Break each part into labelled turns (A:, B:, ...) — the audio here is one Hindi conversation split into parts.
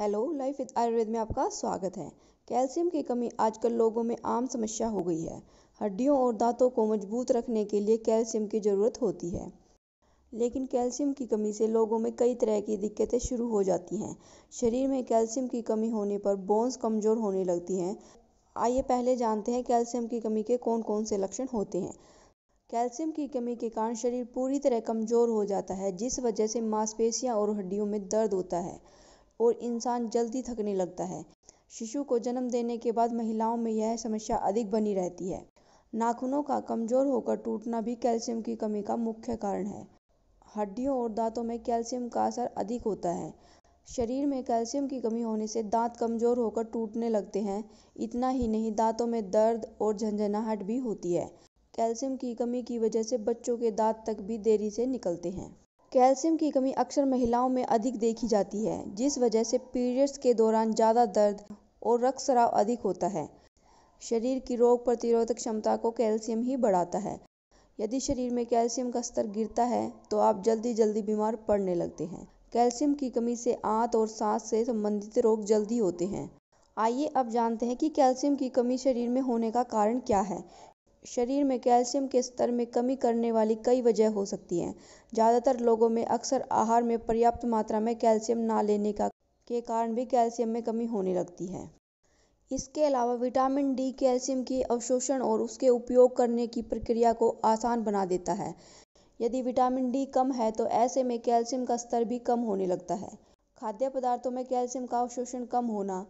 A: हेलो लाइफ विद आयुर्वेद में आपका स्वागत है कैल्शियम की कमी आजकल लोगों में आम समस्या हो गई है हड्डियों और दांतों को मजबूत रखने के लिए कैल्शियम की ज़रूरत होती है लेकिन कैल्शियम की कमी से लोगों में कई तरह की दिक्कतें शुरू हो जाती हैं शरीर में कैल्शियम की कमी होने पर बोन्स कमज़ोर होने लगती हैं आइए पहले जानते हैं कैल्शियम की कमी के कौन कौन से लक्षण होते हैं कैल्शियम की कमी के कारण शरीर पूरी तरह कमज़ोर हो जाता है जिस वजह से मांसपेशियां और हड्डियों में दर्द होता है और इंसान जल्दी थकने लगता है शिशु को जन्म देने के बाद महिलाओं में यह समस्या अधिक बनी रहती है नाखूनों का कमज़ोर होकर टूटना भी कैल्शियम की कमी का मुख्य कारण है हड्डियों और दांतों में कैल्शियम का असर अधिक होता है शरीर में कैल्शियम की कमी होने से दांत कमज़ोर होकर टूटने लगते हैं इतना ही नहीं दांतों में दर्द और झंझनाहट भी होती है कैल्शियम की कमी की वजह से बच्चों के दांत तक भी देरी से निकलते हैं कैल्शियम की कमी अक्सर महिलाओं में अधिक देखी जाती है जिस वजह से पीरियड्स के दौरान ज़्यादा दर्द और रक्तस्राव अधिक होता है शरीर की रोग प्रतिरोधक क्षमता को कैल्शियम ही बढ़ाता है यदि शरीर में कैल्शियम का स्तर गिरता है तो आप जल्दी जल्दी बीमार पड़ने लगते हैं कैल्शियम की कमी से आंत और सांस से संबंधित रोग जल्दी होते हैं आइए अब जानते हैं कि कैल्शियम की कमी शरीर में होने का कारण क्या है शरीर में कैल्शियम के स्तर में कमी करने वाली कई वजह हो सकती हैं ज़्यादातर लोगों में अक्सर आहार में पर्याप्त मात्रा में कैल्शियम ना लेने का के कारण भी कैल्शियम में कमी होने लगती है इसके अलावा विटामिन डी कैल्शियम के अवशोषण और उसके उपयोग करने की प्रक्रिया को आसान बना देता है यदि विटामिन डी कम है तो ऐसे में कैल्शियम का स्तर भी कम होने लगता है खाद्य पदार्थों में कैल्शियम का अवशोषण कम होना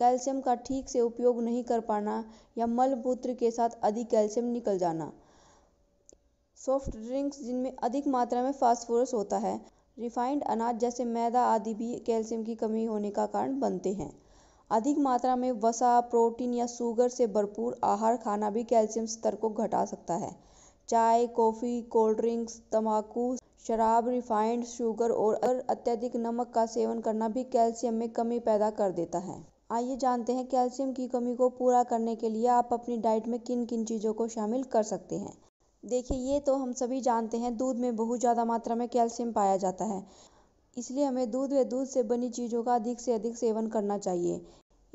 A: कैल्शियम का ठीक से उपयोग नहीं कर पाना या मलमूत्र के साथ अधिक कैल्शियम निकल जाना सॉफ्ट ड्रिंक्स जिनमें अधिक मात्रा में फास्फोरस होता है रिफाइंड अनाज जैसे मैदा आदि भी कैल्शियम की कमी होने का कारण बनते हैं अधिक मात्रा में वसा प्रोटीन या शुगर से भरपूर आहार खाना भी कैल्शियम स्तर को घटा सकता है चाय कॉफ़ी कोल्ड ड्रिंक्स तंबाकू शराब रिफाइंड शुगर और अत्यधिक नमक का सेवन करना भी कैल्शियम में कमी पैदा कर देता है आइए जानते हैं कैल्शियम की कमी को पूरा करने के लिए आप अपनी डाइट में किन किन चीज़ों को शामिल कर सकते हैं देखिए ये तो हम सभी जानते हैं दूध में बहुत ज़्यादा मात्रा में कैल्शियम पाया जाता है इसलिए हमें दूध व दूध से बनी चीज़ों का अधिक से अधिक सेवन करना चाहिए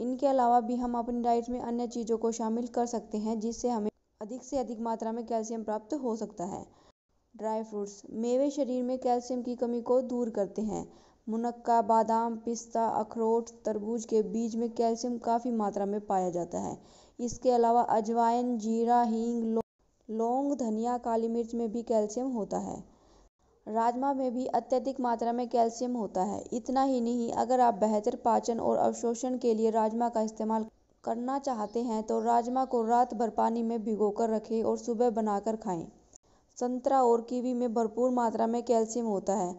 A: इनके अलावा भी हम अपनी डाइट में अन्य चीज़ों को शामिल कर सकते हैं जिससे हमें अधिक से अधिक मात्रा में कैल्शियम प्राप्त हो सकता है ड्राई फ्रूट्स मेवे शरीर में कैल्शियम की कमी को दूर करते हैं मुनक्का बादाम पिस्ता अखरोट तरबूज के बीज में कैल्शियम काफ़ी मात्रा में पाया जाता है इसके अलावा अजवाइन जीरा हींग लौंग धनिया काली मिर्च में भी कैल्शियम होता है राजमा में भी अत्यधिक मात्रा में कैल्शियम होता है इतना ही नहीं अगर आप बेहतर पाचन और अवशोषण के लिए राजमा का इस्तेमाल करना चाहते हैं तो राजमा को रात भर पानी में भिगोकर रखें और सुबह बनाकर खाएं। संतरा और कीवी में भरपूर मात्रा में कैल्शियम होता है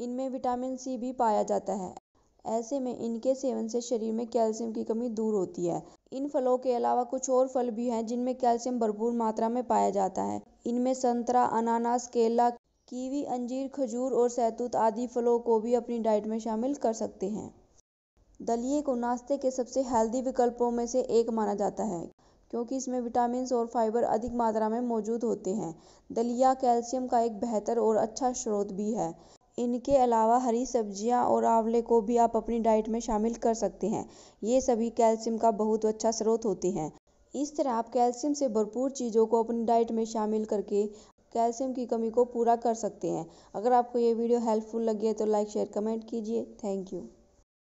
A: इनमें विटामिन सी भी पाया जाता है ऐसे में इनके सेवन से शरीर में कैल्शियम की कमी दूर होती है इन फलों के अलावा कुछ और फल भी हैं जिनमें कैल्शियम भरपूर मात्रा में पाया जाता है इनमें संतरा अनानास केला कीवी अंजीर खजूर और सैतूत आदि फलों को भी अपनी डाइट में शामिल कर सकते हैं दलिए को नाश्ते के सबसे हेल्दी विकल्पों में से एक माना जाता है क्योंकि इसमें विटामिन और फाइबर अधिक मात्रा में मौजूद होते हैं दलिया कैल्शियम का एक बेहतर और अच्छा स्रोत भी है इनके अलावा हरी सब्जियाँ और आंवले को भी आप अपनी डाइट में शामिल कर सकते हैं ये सभी कैल्शियम का बहुत अच्छा स्रोत होते हैं इस तरह आप कैल्शियम से भरपूर चीज़ों को अपनी डाइट में शामिल करके कैल्शियम की कमी को पूरा कर सकते हैं अगर आपको ये वीडियो हेल्पफुल लगी है तो लाइक शेयर कमेंट कीजिए थैंक यू